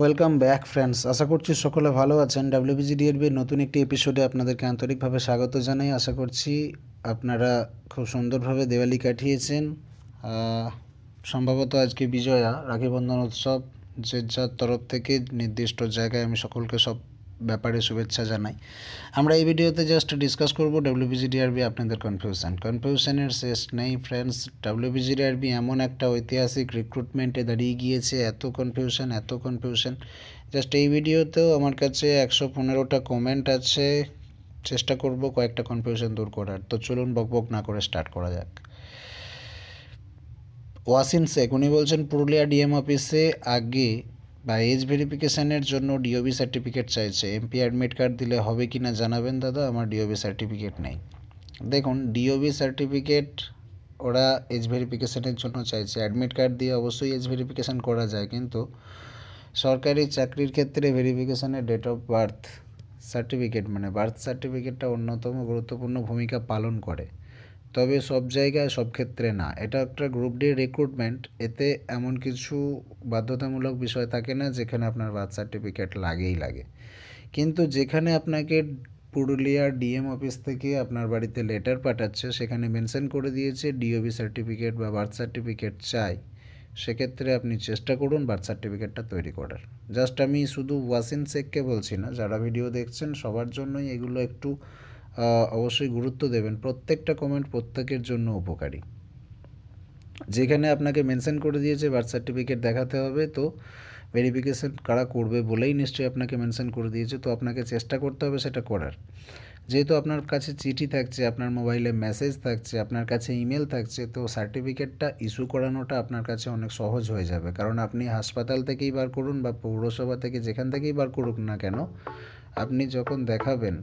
Welcome back friends আশা করছি সকলে ভালো আছেন ডাব্লিউবিজিডিএরবির নতুন একটি এপিসোডে আপনাদেরকে আন্তরিকভাবে স্বাগত জানাই আশা করছি আপনারা খুব সুন্দরভাবে দেওয়ালি কাটিয়েছেন সম্ভবত আজকে বিজয়া রাখি বন্ধন উৎসব যে যার তরফ থেকে নির্দিষ্ট জায়গায় আমি সকলকে সব ব্যাপারে শুভেচ্ছা জানাই আমরা এই ভিডিওতে জাস্ট ডিসকাস করব ডাব্লিউবিজিডিআরবি আপনাদের কনফিউশন কনফিউশনের শেষ নেই ফ্রেন্ডস ডাব্লিউবিজিডিআরবি এমন একটা ঐতিহাসিক রিক্রুটমেন্টে দাঁড়িয়ে গিয়েছে এত কনফিউশন এত কনফিউশন জাস্ট এই ভিডিওতেও আমার কাছে একশো পনেরোটা কমেন্ট আছে চেষ্টা করব কয়েকটা কনফিউশন দূর করার তো চলুন বকবক না করে স্টার্ট করা যাক ওয়াসিন শেখ উনি বলছেন পুরুলিয়া ডিএম অফিসে আগে বা এজ ভেরিফিকেশানের জন্য ডিওবি সার্টিফিকেট চাইছে এমপি অ্যাডমিট কার্ড দিলে হবে কি না জানাবেন দাদা আমার ডিওবি সার্টিফিকেট নেই দেখুন ডিওবি সার্টিফিকেট ওরা এজ ভেরিফিকেশানের জন্য চাইছে অ্যাডমিট কার্ড দিয়ে অবশ্যই এজ ভেরিফিকেশান করা যায় কিন্তু সরকারি চাকরির ক্ষেত্রে ভেরিফিকেশানের ডেট অফ বার্থ সার্টিফিকেট মানে বার্থ সার্টিফিকেটটা অন্যতম গুরুত্বপূর্ণ ভূমিকা পালন করে তবে সব জায়গায় সব ক্ষেত্রে না এটা একটা গ্রুপ ডি রিক্রুটমেন্ট এতে এমন কিছু বাধ্যতামূলক বিষয় থাকে না যেখানে আপনার বার্থ সার্টিফিকেট লাগেই লাগে কিন্তু যেখানে আপনাকে পুরুলিয়ার ডিএম অফিস থেকে আপনার বাড়িতে লেটার পাঠাচ্ছে সেখানে মেনশন করে দিয়েছে ডিওবি সার্টিফিকেট বা বার্থ সার্টিফিকেট চাই সেক্ষেত্রে আপনি চেষ্টা করুন বার্থ সার্টিফিকেটটা তৈরি করার জাস্ট আমি শুধু ওয়াসিন শেখকে বলছি না যারা ভিডিও দেখছেন সবার জন্যই এগুলো একটু অবশ্যই গুরুত্ব দেবেন প্রত্যেকটা কমেন্ট প্রত্যেকের জন্য উপকারী যেখানে আপনাকে মেনশন করে দিয়েছে বার্থ সার্টিফিকেট দেখাতে হবে তো ভেরিফিকেশন কারা করবে বলেই নিশ্চয়ই আপনাকে মেনশন করে দিয়েছে তো আপনাকে চেষ্টা করতে হবে সেটা করার যেহেতু আপনার কাছে চিঠি থাকছে আপনার মোবাইলে মেসেজ থাকছে আপনার কাছে ইমেল থাকছে তো সার্টিফিকেটটা ইস্যু করানোটা আপনার কাছে অনেক সহজ হয়ে যাবে কারণ আপনি হাসপাতাল থেকেই বার করুন বা পৌরসভা থেকে যেখান থেকেই বার করুক না কেন আপনি যখন দেখাবেন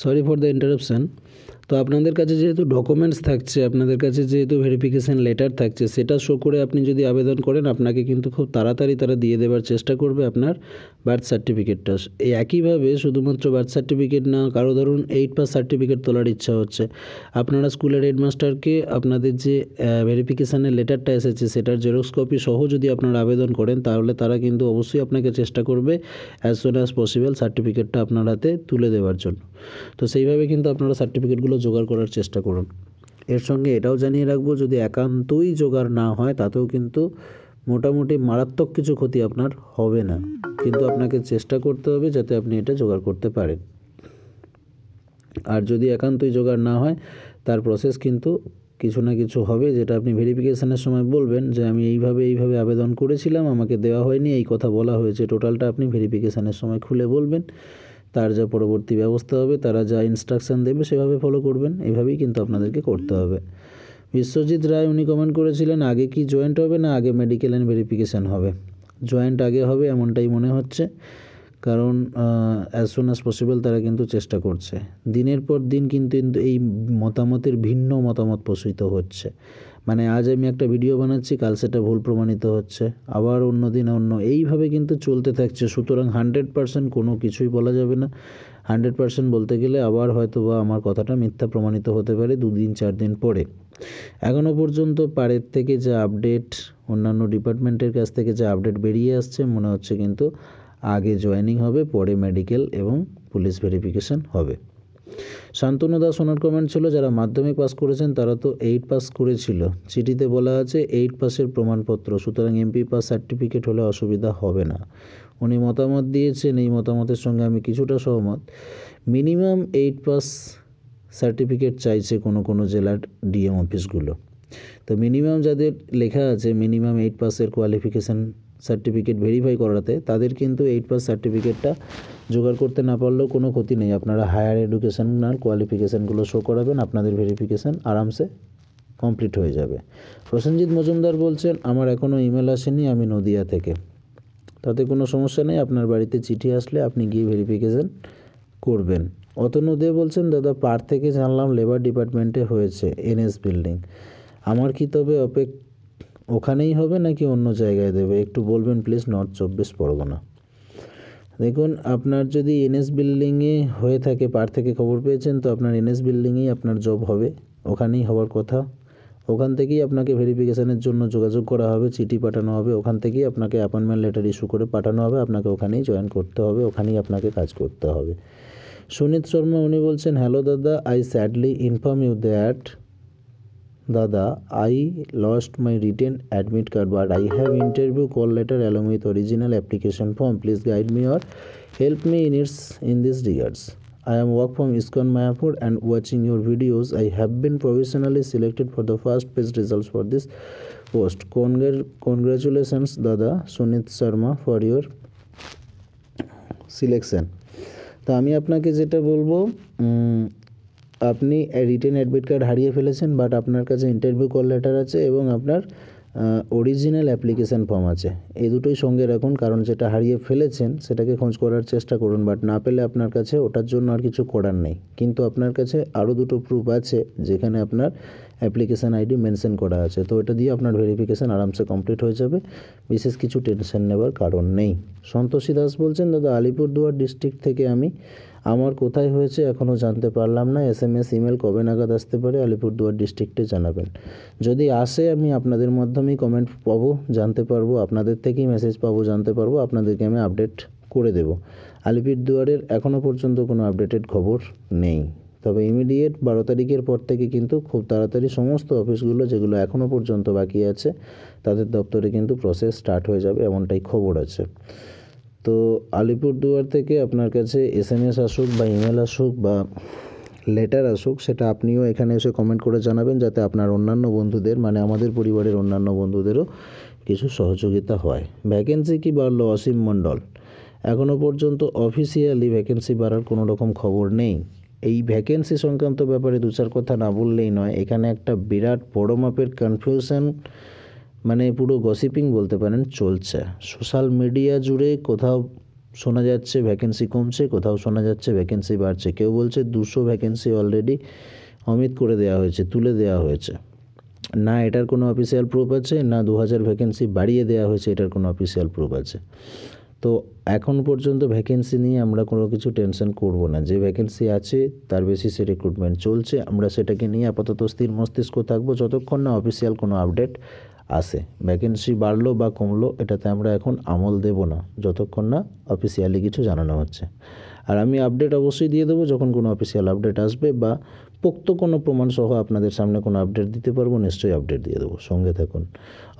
sorry for the interruption তো আপনাদের কাছে যেহেতু ডকুমেন্টস থাকছে আপনাদের কাছে যেহেতু ভেরিফিকেশান লেটার থাকছে সেটা শো করে আপনি যদি আবেদন করেন আপনাকে কিন্তু খুব তাড়াতাড়ি তারা দিয়ে দেবার চেষ্টা করবে আপনার বার্থ সার্টিফিকেটটা এই একইভাবে শুধুমাত্র বার্থ সার্টিফিকেট না কারো ধরুন এইট পাস সার্টিফিকেট তোলার ইচ্ছা হচ্ছে আপনারা স্কুলের হেডমাস্টারকে আপনাদের যে ভেরিফিকেশানের লেটারটা এসেছে সেটার জেরক্স কপি সহ যদি আপনারা আবেদন করেন তাহলে তারা কিন্তু অবশ্যই আপনাকে চেষ্টা করবে অ্যাজ সুন অ্যাজ পসিবল সার্টিফিকেটটা আপনার হাতে তুলে দেওয়ার জন্য তো সেইভাবে কিন্তু আপনারা সার্টিফিকেটগুলো জোগাড় করার চেষ্টা করুন এর সঙ্গে এটাও জানিয়ে রাখবো যদি একান্তই জোগাড় না হয় তাতেও কিন্তু মোটামুটি মারাত্মক কিছু ক্ষতি আপনার হবে না কিন্তু আপনাকে চেষ্টা করতে হবে যাতে আপনি এটা জোগাড় করতে পারেন আর যদি একান্তই জোগাড় না হয় তার প্রসেস কিন্তু কিছু না কিছু হবে যেটা আপনি ভেরিফিকেশানের সময় বলবেন যে আমি এইভাবে এইভাবে আবেদন করেছিলাম আমাকে দেওয়া হয়নি এই কথা বলা হয়েছে টোটালটা আপনি ভেরিফিকেশানের সময় খুলে বলবেন তার যা পরবর্তী ব্যবস্থা হবে তারা যা ইনস্ট্রাকশান দেবে সেভাবে ফলো করবেন এভাবেই কিন্তু আপনাদেরকে করতে হবে বিশ্বজিৎ রায় উনি কমেন্ট করেছিলেন আগে কি জয়েন্ট হবে না আগে মেডিকেল অ্যান্ড ভেরিফিকেশান হবে জয়েন্ট আগে হবে এমনটাই মনে হচ্ছে কারণ অ্যাজ সুন অ্যাজ পসিবল তারা কিন্তু চেষ্টা করছে দিনের পর দিন কিন্তু এই মতামতের ভিন্ন মতামত প্রসূত হচ্ছে মানে আজ আমি একটা ভিডিও বানাচ্ছি কাল সেটা ভুল প্রমাণিত হচ্ছে আবার অন্য দিন অন্য এইভাবে কিন্তু চলতে থাকছে সুতরাং হান্ড্রেড পারসেন্ট কোনো কিছুই বলা যাবে না হান্ড্রেড পারসেন্ট বলতে গেলে আবার হয়তো বা আমার কথাটা মিথ্যা প্রমাণিত হতে পারে দুদিন চার দিন পরে এখনও পর্যন্ত পাড়ের থেকে যে আপডেট অন্যান্য ডিপার্টমেন্টের কাছ থেকে যে আপডেট বেরিয়ে আসছে মনে হচ্ছে কিন্তু আগে জয়েনিং হবে পরে মেডিকেল এবং পুলিশ ভেরিফিকেশান হবে শান্তনু দাস ওনার কমেন্ট ছিল যারা মাধ্যমিক পাস করেছেন তারা তো এইট পাস করেছিল চিঠিতে বলা আছে এইট পাসের প্রমাণপত্র সুতরাং এমপি পাস সার্টিফিকেট হলে অসুবিধা হবে না উনি মতামত দিয়েছেন এই মতামতের সঙ্গে আমি কিছুটা সহমত মিনিমাম এইট পাস সার্টিফিকেট চাইছে কোনো কোনো জেলার ডিএম অফিসগুলো তো মিনিমাম যাদের লেখা আছে মিনিমাম এইট পাসের কোয়ালিফিকেশান সার্টিফিকেট ভেরিফাই করাতে তাদের কিন্তু এইট পাস সার্টিফিকেটটা জোগাড় করতে না পারলেও কোনো ক্ষতি নেই আপনারা হায়ার এডুকেশনাল কোয়ালিফিকেশানগুলো শো করাবেন আপনাদের ভেরিফিকেশান আরামসে কমপ্লিট হয়ে যাবে প্রসেনজিৎ মজুমদার বলছেন আমার এখনও ইমেল আসেনি আমি নদিয়া থেকে তাতে কোনো সমস্যা নেই আপনার বাড়িতে চিঠি আসলে আপনি গিয়ে ভেরিফিকেশান করবেন অতনু দে বলছেন দাদা পার থেকে জানলাম লেবার ডিপার্টমেন্টে হয়েছে এনএস বিল্ডিং আমার কি তবে অপেক্ষা ওখানেই হবে নাকি অন্য জায়গায় দেবে একটু বলবেন প্লিজ নর্থ চব্বিশ পরগনা দেখুন আপনার যদি এনএস বিল্ডিংয়ে হয়ে থাকে পার থেকে খবর পেয়েছেন তো আপনার এনএস বিল্ডিংয়েই আপনার জব হবে ওখানেই হওয়ার কথা ওখান থেকেই আপনাকে ভেরিফিকেশানের জন্য যোগাযোগ করা হবে চিঠি পাঠানো হবে ওখান থেকেই আপনাকে অ্যাপয়েন্টমেন্ট লেটার ইস্যু করে পাঠানো হবে আপনাকে ওখানেই জয়েন করতে হবে ওখানেই আপনাকে কাজ করতে হবে সুনীত শর্মা উনি বলছেন হ্যালো দাদা I sadly inform you that दादा I lost my written admit card but I have interview call letter along with original application form please guide me और help me in it's in this regards I am work from ISKCON Mayapur and watching your videos. I have been provisionally selected for the first page results for this post. Congre congratulations Dada Sunit Sharma for your selection. তো আমি আপনাকে যেটা বলবো আপনি written admit card হারিয়ে ফেলেছেন but আপনার কাছে ইন্টারভিউ কল লেটার আছে এবং আপনার অরিজিনাল অ্যাপ্লিকেশান ফর্ম আছে এই দুটোই সঙ্গে রাখুন কারণ যেটা হারিয়ে ফেলেছেন সেটাকে খোঁজ করার চেষ্টা করুন বাট না পেলে আপনার কাছে ওটার জন্য আর কিছু করার নেই কিন্তু আপনার কাছে আরও দুটো প্রুফ আছে যেখানে আপনার অ্যাপ্লিকেশান আইডি মেনশন করা আছে তো এটা দিয়ে আপনার ভেরিফিকেশান আরামসে কমপ্লিট হয়ে যাবে বিশেষ কিছু টেনশন নেওয়ার কারণ নেই সন্তোষী দাস বলছেন দাদা আলিপুরদুয়ার ডিস্ট্রিক্ট থেকে আমি আমার কোথায় হয়েছে এখনও জানতে পারলাম না এস এম এস ইমেল কবে নাগাদ আসতে পারে আলিপুরদুয়ার ডিস্ট্রিক্টে জানাবেন যদি আসে আমি আপনাদের মাধ্যমেই কমেন্ট পাবো জানতে পারবো আপনাদের থেকেই মেসেজ পাবো জানতে পারবো আপনাদেরকে আমি আপডেট করে দেব আলিপুরদুয়ারের এখনও পর্যন্ত কোনো আপডেটেড খবর নেই তবে ইমিডিয়েট বারো তারিখের পর থেকে কিন্তু খুব তাড়াতাড়ি সমস্ত অফিসগুলো যেগুলো এখনও পর্যন্ত বাকি আছে তাদের দপ্তরে কিন্তু প্রসেস স্টার্ট হয়ে যাবে এমনটাই খবর আছে তো আলিপুরদুয়ার থেকে আপনার কাছে এস এম এস আসুক বা ইমেল আসুক বা লেটার আসুক সেটা আপনিও এখানে এসে কমেন্ট করে জানাবেন যাতে আপনার অন্যান্য বন্ধুদের মানে আমাদের পরিবারের অন্যান্য বন্ধুদেরও কিছু সহযোগিতা হয় ভ্যাকেন্সি কি বাড়লো অসীম মণ্ডল এখনও পর্যন্ত অফিসিয়ালি ভ্যাকেন্সি বাড়ার কোনো রকম খবর নেই এই ভ্যাকেন্সি সংক্রান্ত ব্যাপারে দু চার কথা না বললেই নয় এখানে একটা বিরাট বড় মাপের কনফিউশন মানে পুরো গসিপিং বলতে পারেন চলছে সোশ্যাল মিডিয়া জুড়ে কোথাও শোনা যাচ্ছে ভ্যাকেন্সি কমছে কোথাও শোনা যাচ্ছে ভ্যাকেন্সি বাড়ছে কেউ বলছে দুশো ভ্যাকেন্সি অলরেডি অমিত করে দেওয়া হয়েছে তুলে দেওয়া হয়েছে না এটার কোনো অফিসিয়াল প্রুফ আছে না দু হাজার ভ্যাকেন্সি বাড়িয়ে দেওয়া হয়েছে এটার কোনো অফিসিয়াল প্রুফ আছে তো এখন পর্যন্ত ভ্যাকেন্সি নিয়ে আমরা কোনো কিছু টেনশন করব না যে ভ্যাকেন্সি আছে তার বেসিসে রিক্রুটমেন্ট চলছে আমরা সেটাকে নিয়ে আপাতত স্থির মস্তিষ্ক থাকবো যতক্ষণ না অফিসিয়াল কোনো আপডেট আসে ভ্যাকেন্সি বাড়লো বা কমলো এটাতে আমরা এখন আমল দেব না যতক্ষণ না অফিসিয়ালি কিছু জানানো হচ্ছে আর আমি আপডেট অবশ্যই দিয়ে দেবো যখন কোনো অফিসিয়াল আপডেট আসবে বা পোক্ত কোনো প্রমাণ সহ আপনাদের সামনে কোনো আপডেট দিতে পারবো নিশ্চয়ই আপডেট দিয়ে দেবো সঙ্গে থাকুন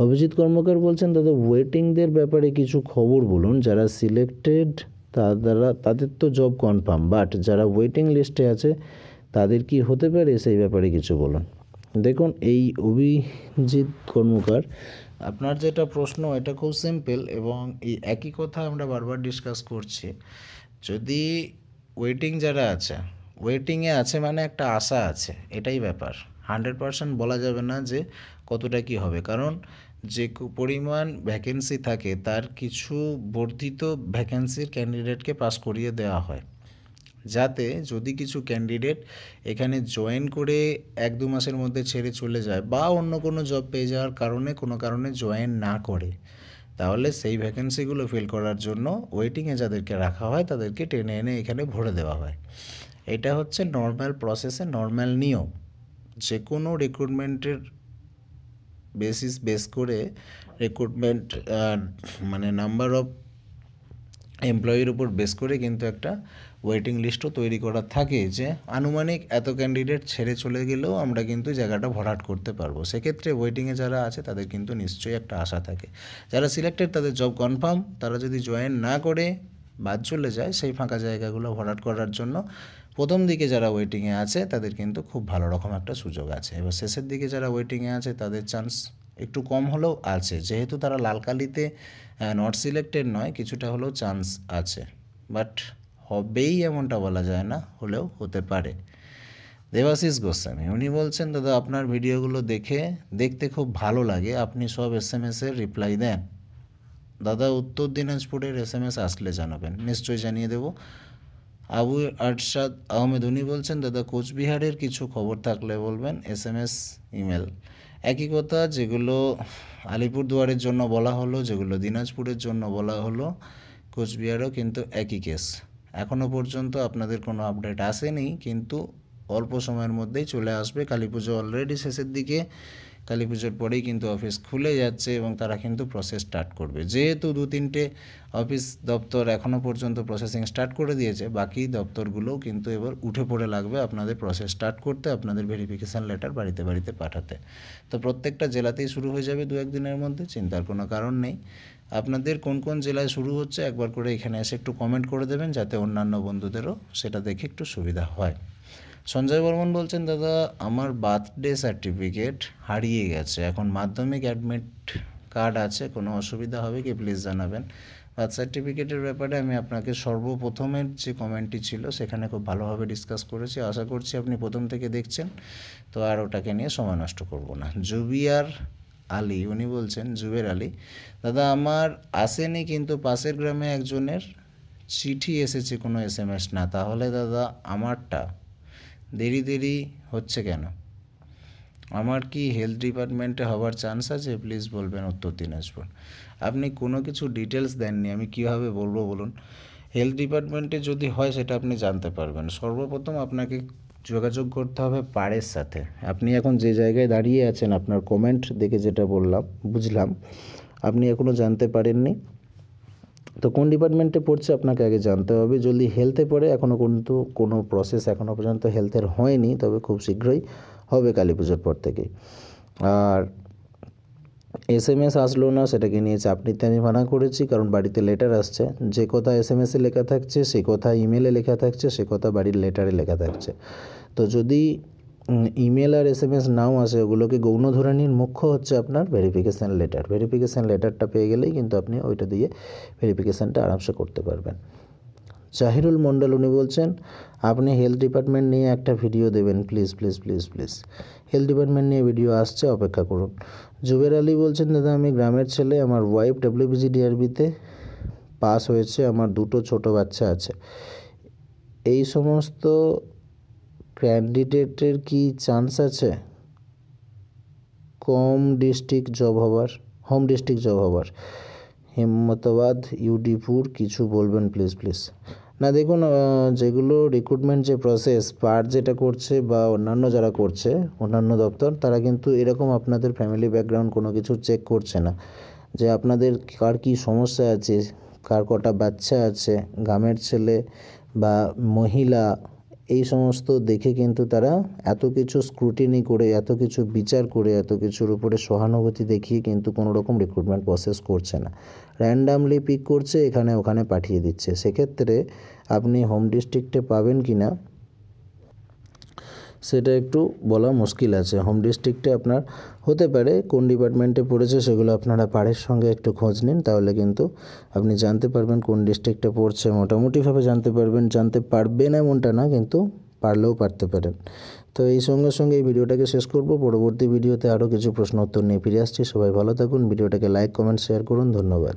অভিজিৎ কর্মকার বলছেন দাদা ওয়েটিংদের ব্যাপারে কিছু খবর বলুন যারা সিলেক্টেড তারা তাদের তো জব কনফার্ম বাট যারা ওয়েটিং লিস্টে আছে তাদের কি হতে পারে সেই ব্যাপারে কিছু বলুন দেখুন এই অভিজিৎ কর্মকার আপনার যেটা প্রশ্ন এটা খুব সিম্পল এবং এই একই কথা আমরা বারবার ডিসকাস করছি যদি ওয়েটিং যারা আছে ওয়েটিংয়ে আছে মানে একটা আশা আছে এটাই ব্যাপার হান্ড্রেড পারসেন্ট বলা যাবে না যে কতটা কি হবে কারণ যে পরিমাণ ভ্যাকেন্সি থাকে তার কিছু বর্ধিত ভ্যাকেন্সির ক্যান্ডিডেটকে পাস করিয়ে দেওয়া হয় যাতে যদি কিছু ক্যান্ডিডেট এখানে জয়েন করে এক দু মাসের মধ্যে ছেড়ে চলে যায় বা অন্য কোনো জব পেয়ে যাওয়ার কারণে কোনো কারণে জয়েন না করে তাহলে সেই ভ্যাকেন্সিগুলো ফিল করার জন্য ওয়েটিংয়ে যাদেরকে রাখা হয় তাদেরকে টেনে এনে এখানে ভরে দেওয়া হয় এটা হচ্ছে নর্ম্যাল প্রসেসে নর্ম্যাল নিয়ম যে কোনো রিক্রুটমেন্টের বেসিস বেস করে রিক্রুটমেন্ট মানে নাম্বার অফ এমপ্লয়ির উপর বেস করে কিন্তু একটা ওয়েটিং লিস্টও তৈরি করা থাকে যে আনুমানিক এত ক্যান্ডিডেট ছেড়ে চলে গেলেও আমরা কিন্তু জায়গাটা ভরাট করতে পারবো সেক্ষেত্রে ওয়েটিংয়ে যারা আছে তাদের কিন্তু নিশ্চয়ই একটা আশা থাকে যারা সিলেক্টেড তাদের জব কনফার্ম তারা যদি জয়েন না করে বাদ চলে যায় সেই ফাঁকা জায়গাগুলো ভরাট করার জন্য প্রথম দিকে যারা ওয়েটিংয়ে আছে তাদের কিন্তু খুব ভালো রকম একটা সুযোগ আছে এবার শেষের দিকে যারা ওয়েটিংয়ে আছে তাদের চান্স একটু কম হলেও আছে যেহেতু তারা লাল কালিতে নট সিলেক্টেড নয় কিছুটা হলেও চান্স আছে বাট হবেই এমনটা বলা যায় না হলেও হতে পারে দেবাশিস গোস্বামী উনি বলছেন দাদা আপনার ভিডিওগুলো দেখে দেখতে খুব ভালো লাগে আপনি সব এস এম এসের রিপ্লাই দেন দাদা উত্তর দিনাজপুরের এস এম এস আসলে জানাবেন নিশ্চয়ই জানিয়ে দেব আবু আরশাদ আহমেদ উনি বলছেন দাদা কোচবিহারের কিছু খবর থাকলে বলবেন এস এম এস ইমেল একই কথা যেগুলো আলিপুরদুয়ারের জন্য বলা হলো যেগুলো দিনাজপুরের জন্য বলা হলো কোচবিহারও কিন্তু একই কেস এখনও পর্যন্ত আপনাদের কোনো আপডেট আসেনি কিন্তু অল্প সময়ের মধ্যেই চলে আসবে কালী পুজো অলরেডি শেষের দিকে কালী পুজোর পরেই কিন্তু অফিস খুলে যাচ্ছে এবং তারা কিন্তু প্রসেস স্টার্ট করবে যেহেতু দু তিনটে অফিস দপ্তর এখনও পর্যন্ত প্রসেসিং স্টার্ট করে দিয়েছে বাকি দপ্তরগুলোও কিন্তু এবার উঠে পড়ে লাগবে আপনাদের প্রসেস স্টার্ট করতে আপনাদের ভেরিফিকেশান লেটার বাড়িতে বাড়িতে পাঠাতে তো প্রত্যেকটা জেলাতেই শুরু হয়ে যাবে দু একদিনের মধ্যে চিন্তার কোনো কারণ নেই আপনাদের কোন কোন জেলায় শুরু হচ্ছে একবার করে এখানে এসে একটু কমেন্ট করে দেবেন যাতে অন্যান্য বন্ধুদেরও সেটা দেখে একটু সুবিধা হয় সঞ্জয় বর্মন বলছেন দাদা আমার বার্থডে সার্টিফিকেট হারিয়ে গেছে এখন মাধ্যমিক অ্যাডমিট কার্ড আছে কোনো অসুবিধা হবে কি প্লিজ জানাবেন বার্থ সার্টিফিকেটের ব্যাপারে আমি আপনাকে সর্বপ্রথমের যে কমেন্টটি ছিল সেখানে খুব ভালোভাবে ডিসকাস করেছি আশা করছি আপনি প্রথম থেকে দেখছেন তো আর ওটাকে নিয়ে সময় নষ্ট করব না জুবিয়ার আলী উনি বলছেন জুবের আলী দাদা আমার আসেনি কিন্তু পাশের গ্রামে একজনের চিঠি এসেছে কোনো এস এম এস না তাহলে দাদা আমারটা দেরি দেরি হচ্ছে কেন আমার কি হেলথ ডিপার্টমেন্টে হওয়ার চান্স আছে প্লিজ বলবেন উত্তর দিনাজপুর আপনি কোনো কিছু ডিটেলস দেননি আমি কিভাবে বলবো বলুন হেলথ ডিপার্টমেন্টে যদি হয় সেটা আপনি জানতে পারবেন সর্বপ্রথম আপনাকে যোগাযোগ করতে হবে পাড়ের সাথে আপনি এখন যে জায়গায় দাঁড়িয়ে আছেন আপনার কমেন্ট দেখে যেটা বললাম বুঝলাম আপনি এখনও জানতে পারেননি তো কোন ডিপার্টমেন্টে পড়ছে আপনাকে আগে জানতে হবে যদি হেলথে পড়ে এখনও কিন্তু কোনো প্রসেস এখনও পর্যন্ত হেলথের হয়নি তবে খুব শীঘ্রই হবে কালী পুজোর পর থেকে আর এস এম এস আসলো না সেটাকে নিয়ে চাপ নিতে আমি মানা করেছি কারণ বাড়িতে লেটার আসছে যে কথা এস এম এসে লেখা থাকছে সে কথা ইমেলে লেখা থাকছে সে কথা বাড়ির লেটারে লেখা থাকছে তো যদি ইমেল আর এস এম এস নাও আসে ওগুলোকে গৌণ ধরে নিন মুখ্য হচ্ছে আপনার ভেরিফিকেশান লেটার ভেরিফিকেশান লেটারটা পেয়ে গেলেই কিন্তু আপনি ওইটা দিয়ে ভেরিফিকেশানটা আরামসে করতে পারবেন জাহিরুল মণ্ডল উনি বলছেন আপনি হেলথ ডিপার্টমেন্ট নিয়ে একটা ভিডিও দেবেন please please please please health department নিয়ে ভিডিও আসছে অপেক্ষা করুন জুবের আলী বলছেন দাদা আমি গ্রামের ছেলে আমার ওয়াইফ ডাব্লিউবিজি ডিআরবিতে পাস হয়েছে আমার দুটো ছোট বাচ্চা আছে এই সমস্ত ক্যান্ডিডেটের কি চান্স আছে কম ডিস্ট্রিক্ট জব হবার হোম ডিস্ট্রিক্ট জব হবার হিম্মতাবাদ ইউডিপুর কিছু বলবেন প্লিজ প্লিজ না দেখুন যেগুলো রিক্রুটমেন্ট যে প্রসেস পার যেটা করছে বা অন্যান্য যারা করছে অন্যান্য দপ্তর তারা কিন্তু এরকম আপনাদের ফ্যামিলি ব্যাকগ্রাউন্ড কোনো কিছু চেক করছে না যে আপনাদের কার কী সমস্যা আছে কার কটা বাচ্চা আছে গ্রামের ছেলে বা মহিলা এই সমস্ত দেখে কিন্তু তারা এত কিছু স্ক্রুটিনি করে এত কিছু বিচার করে এত কিছুর উপরে সহানুভূতি দেখিয়ে কিন্তু কোনো রকম রিক্রুটমেন্ট প্রসেস করছে না র্যান্ডামলি পিক করছে এখানে ওখানে পাঠিয়ে দিচ্ছে সেক্ষেত্রে আপনি হোম ডিস্ট্রিক্টে পাবেন কি না সেটা একটু বলা মুশকিল আছে হোম ডিস্ট্রিক্টে আপনার হতে পারে কোন ডিপার্টমেন্টে পড়েছে সেগুলো আপনারা পাড়ের সঙ্গে একটু খোঁজ নিন তাহলে কিন্তু আপনি জানতে পারবেন কোন ডিস্ট্রিক্টে পড়ছে মোটামুটিভাবে জানতে পারবেন জানতে পারবেন এমনটা না কিন্তু পারলেও পারতে পারেন তো এই সঙ্গে সঙ্গে এই ভিডিওটাকে শেষ করব পরবর্তী ভিডিওতে আরও কিছু প্রশ্ন উত্তর নিয়ে ফিরে আসছি সবাই ভালো থাকুন ভিডিওটাকে লাইক কমেন্ট শেয়ার করুন ধন্যবাদ